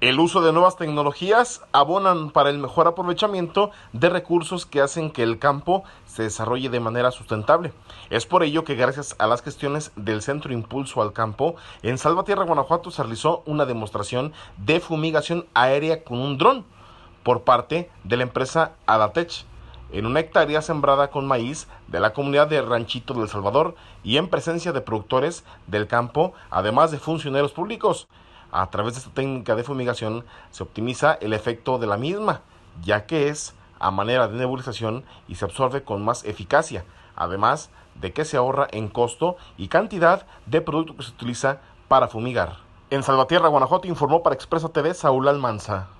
El uso de nuevas tecnologías abonan para el mejor aprovechamiento de recursos que hacen que el campo se desarrolle de manera sustentable. Es por ello que gracias a las gestiones del Centro Impulso al Campo, en Salvatierra, Guanajuato se realizó una demostración de fumigación aérea con un dron por parte de la empresa Adatech en una hectárea sembrada con maíz de la comunidad de Ranchito del Salvador y en presencia de productores del campo, además de funcionarios públicos. A través de esta técnica de fumigación se optimiza el efecto de la misma, ya que es a manera de nebulización y se absorbe con más eficacia, además de que se ahorra en costo y cantidad de producto que se utiliza para fumigar. En Salvatierra, Guanajuato, informó para Expresa TV Saúl Almanza.